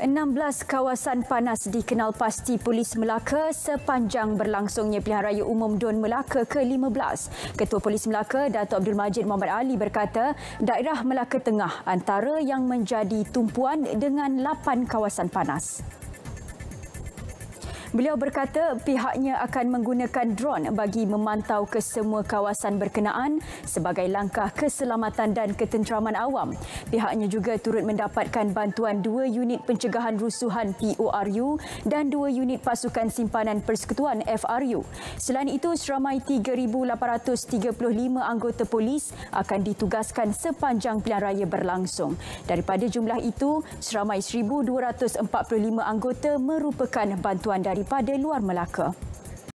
16 kawasan panas dikenal pasti Polis Melaka sepanjang berlangsungnya pilihan raya umum Dun Melaka ke-15. Ketua Polis Melaka, Dato' Abdul Majid Muhammad Ali berkata, daerah Melaka Tengah antara yang menjadi tumpuan dengan 8 kawasan panas. Beliau berkata pihaknya akan menggunakan drone bagi memantau ke semua kawasan berkenaan sebagai langkah keselamatan dan ketenteraman awam. Pihaknya juga turut mendapatkan bantuan dua unit pencegahan rusuhan PORU dan dua unit pasukan simpanan persekutuan FRU. Selain itu, seramai 3,835 anggota polis akan ditugaskan sepanjang pilihan raya berlangsung. Daripada jumlah itu, seramai 1,245 anggota merupakan bantuan dari daripada luar Melaka.